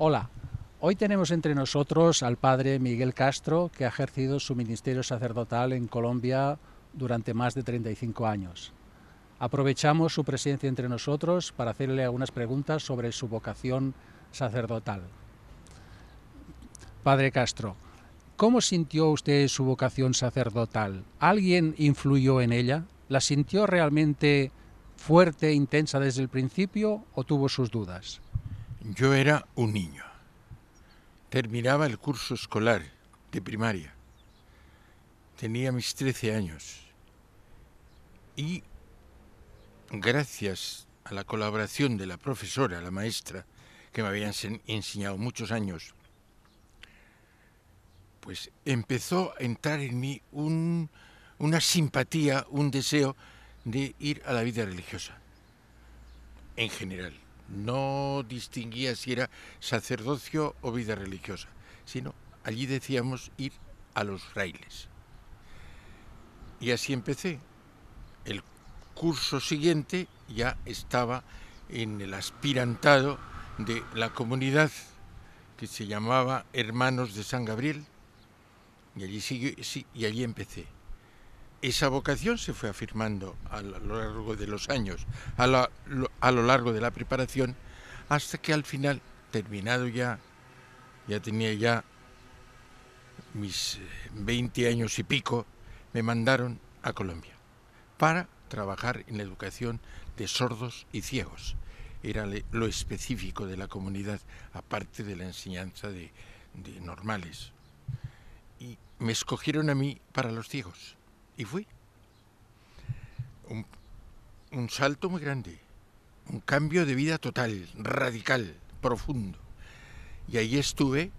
Hola, hoy tenemos entre nosotros al padre Miguel Castro, que ha ejercido su ministerio sacerdotal en Colombia durante más de 35 años. Aprovechamos su presencia entre nosotros para hacerle algunas preguntas sobre su vocación sacerdotal. Padre Castro, ¿cómo sintió usted su vocación sacerdotal? ¿Alguien influyó en ella? ¿La sintió realmente fuerte, e intensa desde el principio o tuvo sus dudas? Yo era un niño. Terminaba el curso escolar de primaria. Tenía mis 13 años. Y gracias a la colaboración de la profesora, la maestra, que me habían enseñado muchos años, pues empezó a entrar en mí una simpatía, un deseo de ir a la vida religiosa, en general no distinguía si era sacerdocio o vida religiosa, sino allí decíamos ir a los frailes. Y así empecé. El curso siguiente ya estaba en el aspirantado de la comunidad que se llamaba Hermanos de San Gabriel, y allí, y allí empecé esa vocación se fue afirmando a lo largo de los años, a, lo largo de la preparación, hasta que al final, terminado ya, ya tenía ya mis 20 eh, años y pico, me mandaron a Colombia para trabajar en la educación de sordos y ciegos. Era lo específico de la comunidad, aparte de la enseñanza de, de normales. Y me escogieron a mí para los ciegos y fui. Un, salto muy grande, un cambio de vida total, radical, profundo. Y ahí estuve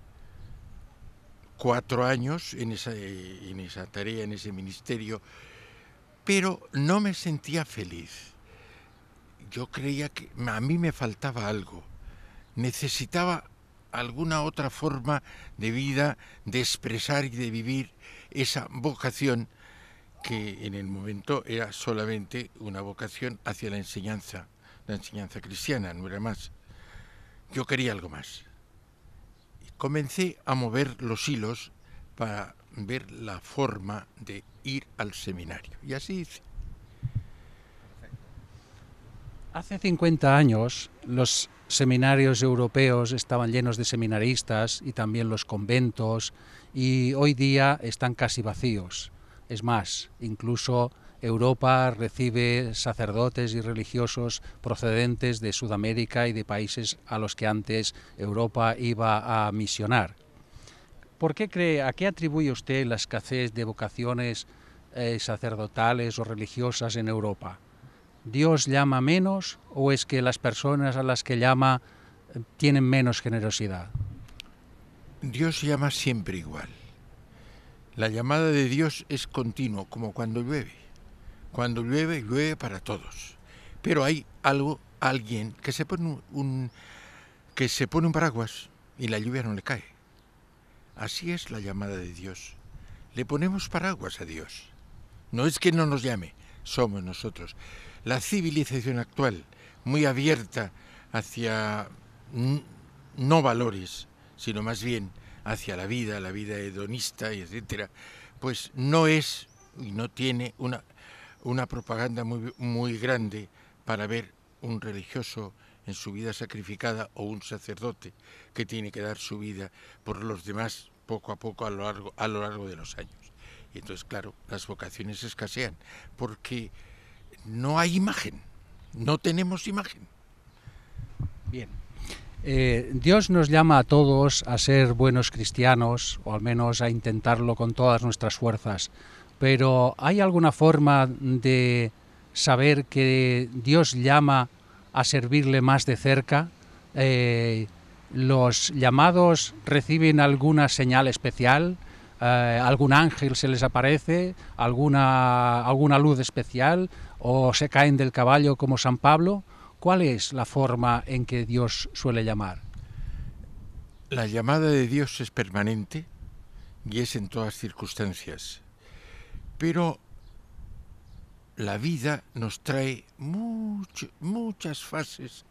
cuatro años en esa, en esa tarea, en ese ministerio, pero no me sentía feliz. Yo creía que a mí me faltaba algo. Necesitaba alguna otra forma de vida, de expresar y de vivir esa vocación que en el momento era solamente una vocación hacia la enseñanza, la enseñanza cristiana, no era más. Yo quería algo más. Y comencé a mover los hilos para ver la forma de ir al seminario. Y así hice. Hace 50 años los seminarios europeos estaban llenos de seminaristas y también los conventos y hoy día están casi vacíos. Es más, incluso Europa recibe sacerdotes y religiosos procedentes de Sudamérica y de países a los que antes Europa iba a misionar. ¿Por qué cree, a qué atribuye usted la escasez de vocaciones eh, sacerdotales o religiosas en Europa? ¿Dios llama menos o es que las personas a las que llama eh, tienen menos generosidad? Dios llama siempre igual. La llamada de Dios es continua, como cuando llueve. Cuando llueve, llueve para todos. Pero hay algo, alguien que se pone un, que se pone un paraguas y la lluvia no le cae. Así es la llamada de Dios. Le ponemos paraguas a Dios. No es que no nos llame, somos nosotros. La civilización actual, muy abierta hacia no valores, sino más bien hacia la vida, la vida hedonista, etcétera, pues no es y no tiene una, una propaganda muy, muy grande para ver un religioso en su vida sacrificada o un sacerdote que tiene que dar su vida por los demás poco a poco a lo largo, a lo largo de los años. Y entonces, claro, las vocaciones escasean porque no hay imagen, no tenemos imagen. Bien. Eh, Dios nos llama a todos a ser buenos cristianos, o al menos a intentarlo con todas nuestras fuerzas, pero ¿hay alguna forma de saber que Dios llama a servirle más de cerca? Eh, ¿Los llamados reciben alguna señal especial? Eh, algún ángel se les aparece, alguna, alguna luz especial, o se caen del caballo como San Pablo, ¿Cuál es la forma en que Dios suele llamar? La llamada de Dios es permanente y es en todas circunstancias. Pero la vida nos trae muchas fases,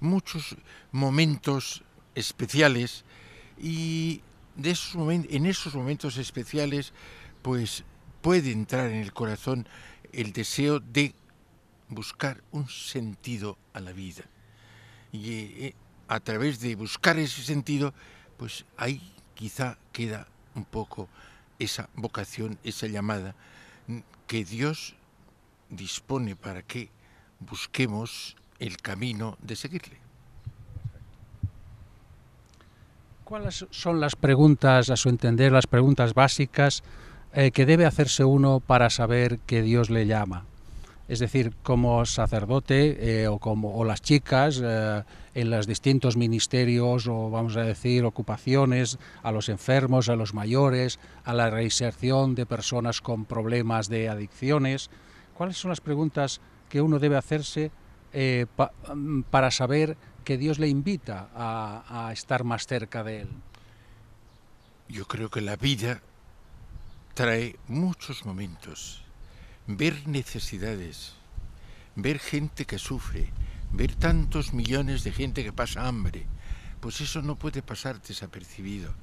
muchos momentos especiales y en esos momentos especiales pues puede entrar en el corazón el deseo de buscar un sentido a la vida. Y eh, eh, a través de buscar ese sentido, pues ahí quizá queda un poco esa vocación, esa llamada que Dios dispone para que busquemos el camino de seguirle. ¿Cuáles son las preguntas, a su entender, las preguntas básicas eh, que debe hacerse uno para saber que Dios le llama? Es decir, como sacerdote eh, o, como, las chicas eh, en los distintos ministerios o vamos a decir ocupaciones, a los enfermos, a los mayores, a la reinserción de personas con problemas de adicciones. ¿Cuáles son las preguntas que uno debe hacerse eh, mm, para saber que Dios le invita a estar más cerca de Él? Yo creo que la vida trae muchos momentos ver necesidades, ver gente que sufre, ver tantos millones de gente que pasa hambre, pues eso no puede pasar desapercibido.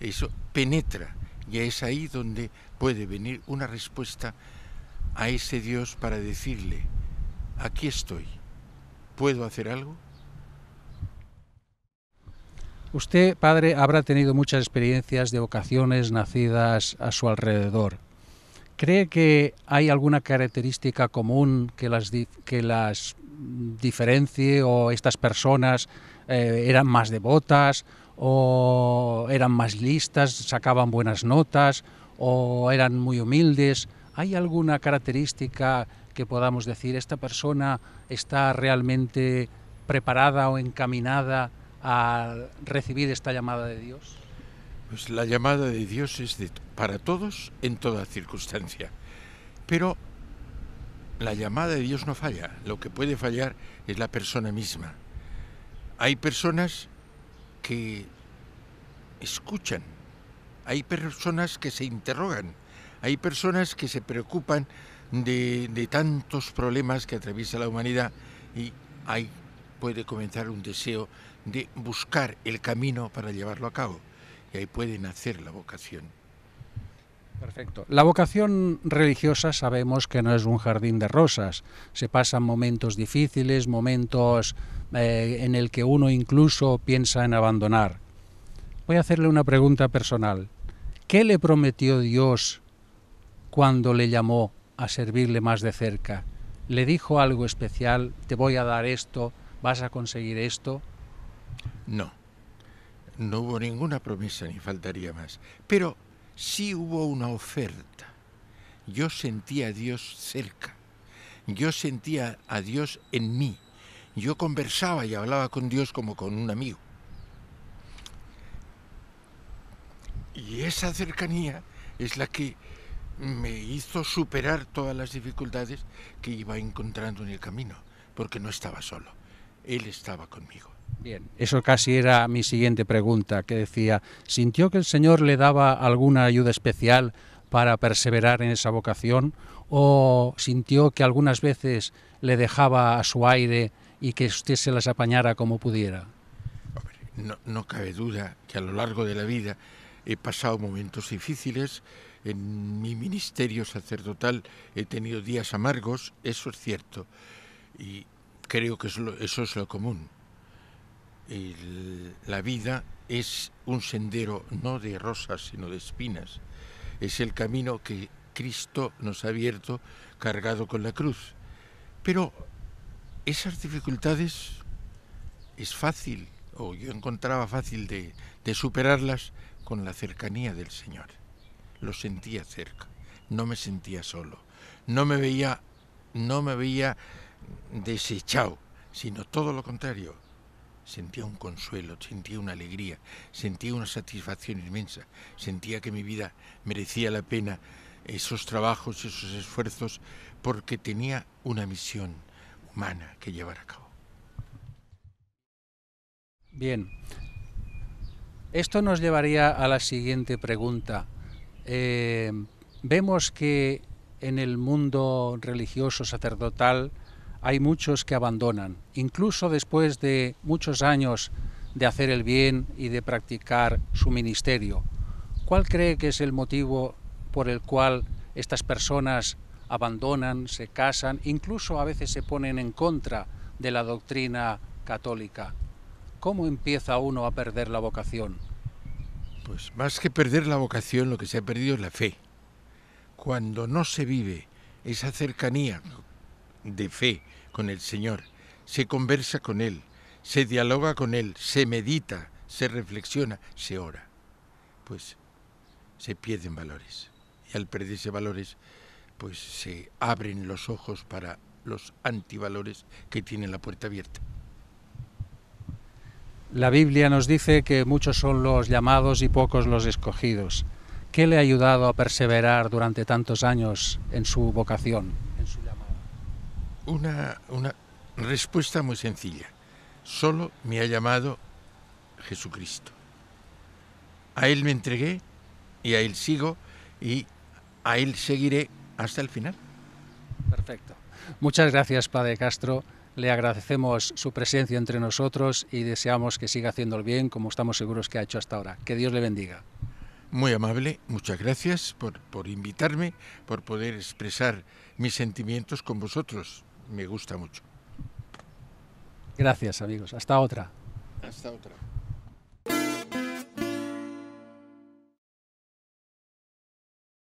Eso penetra y es ahí donde puede venir una respuesta a ese Dios para decirle, aquí estoy, ¿puedo hacer algo? Usted, padre, habrá tenido muchas experiencias de vocaciones nacidas a su alrededor. ¿Cree que hay alguna característica común que las, que las diferencie o estas personas eh, eran más devotas o eran más listas, sacaban buenas notas o eran muy humildes? ¿Hay alguna característica que podamos decir esta persona está realmente preparada o encaminada a recibir esta llamada de Dios? Pues la llamada de Dios es de, para todos en toda circunstancia. Pero la llamada de Dios no falla. Lo que puede fallar es la persona misma. Hay personas que escuchan. Hay personas que se interrogan. Hay personas que se preocupan de, de tantos problemas que atraviesa la humanidad y ahí puede comenzar un deseo de buscar el camino para llevarlo a cabo pueden ahí la vocación. Perfecto. La vocación religiosa sabemos que no es un jardín de rosas. Se pasan momentos difíciles, momentos eh, en el que uno incluso piensa en abandonar. Voy a hacerle una pregunta personal. ¿Qué le prometió Dios cuando le llamó a servirle más de cerca? ¿Le dijo algo especial? ¿Te voy a dar esto? ¿Vas a conseguir esto? No no hubo ninguna promesa, ni faltaría más, pero sí hubo una oferta. Yo sentía a Dios cerca, yo sentía a Dios en mí, yo conversaba y hablaba con Dios como con un amigo. Y esa cercanía es la que me hizo superar todas las dificultades que iba encontrando en el camino, porque no estaba solo, Él estaba conmigo. Bien, eso casi era mi siguiente pregunta, que decía, ¿sintió que el Señor le daba alguna ayuda especial para perseverar en esa vocación o sintió que algunas veces le dejaba a su aire y que usted se las apañara como pudiera? no, cabe duda que a lo largo de la vida he pasado momentos difíciles. En mi ministerio sacerdotal he tenido días amargos, eso es cierto. Y creo que eso es lo común la vida es un sendero no de rosas, sino de espinas. Es el camino que Cristo nos ha abierto cargado con la cruz. Pero esas dificultades es fácil, o yo encontraba fácil de, superarlas con la cercanía del Señor. Lo sentía cerca, no me sentía solo, no me veía, no me veía desechado, sino todo lo contrario, sentía un consuelo, sentía una alegría, sentía una satisfacción inmensa, sentía que mi vida merecía la pena esos trabajos, esos esfuerzos, porque tenía una misión humana que llevar a cabo. Bien, esto nos llevaría a la siguiente pregunta. Eh, vemos que en el mundo religioso sacerdotal, hay muchos que abandonan, incluso después de muchos años de hacer el bien y de practicar su ministerio. ¿Cuál cree que es el motivo por el cual estas personas abandonan, se casan, incluso a veces se ponen en contra de la doctrina católica? ¿Cómo empieza uno a perder la vocación? Pues más que perder la vocación, lo que se ha perdido es la fe. Cuando no se vive esa cercanía de fe con el Señor, se conversa con Él, se dialoga con Él, se medita, se reflexiona, se ora. Pues se pierden valores. Y al perderse valores, pues se abren los ojos para los antivalores que tienen la puerta abierta. La Biblia nos dice que muchos son los llamados y pocos los escogidos. ¿Qué le ha ayudado a perseverar durante tantos años en su vocación? una, una respuesta muy sencilla. Solo me ha llamado Jesucristo. A Él me entregué y a Él sigo y a Él seguiré hasta el final. Perfecto. Muchas gracias, Padre Castro. Le agradecemos su presencia entre nosotros y deseamos que siga haciendo el bien como estamos seguros que ha hecho hasta ahora. Que Dios le bendiga. Muy amable, muchas gracias por, por invitarme, por poder expresar mis sentimientos con vosotros me gusta mucho. Gracias amigos, hasta otra. Hasta otra.